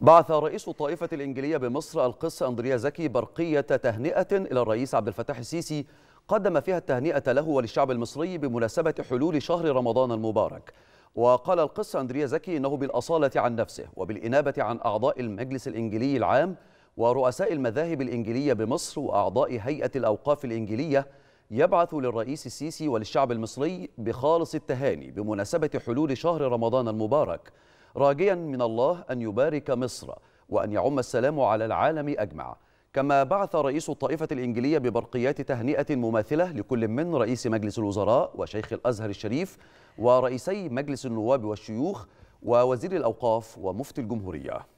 بعث رئيس الطائفة الإنجيلية بمصر القس أندريا زكي برقية تهنئة إلى الرئيس عبد الفتاح السيسي قدم فيها التهنئة له وللشعب المصري بمناسبة حلول شهر رمضان المبارك وقال القس أندريا زكي إنه بالأصالة عن نفسه وبالإنابة عن أعضاء المجلس الإنجيلي العام ورؤساء المذاهب الإنجيلية بمصر وأعضاء هيئة الأوقاف الإنجيلية يبعث للرئيس السيسي وللشعب المصري بخالص التهاني بمناسبة حلول شهر رمضان المبارك راجيا من الله أن يبارك مصر وأن يعم السلام على العالم أجمع كما بعث رئيس الطائفة الإنجلية ببرقيات تهنئة مماثلة لكل من رئيس مجلس الوزراء وشيخ الأزهر الشريف ورئيسي مجلس النواب والشيوخ ووزير الأوقاف ومفتي الجمهورية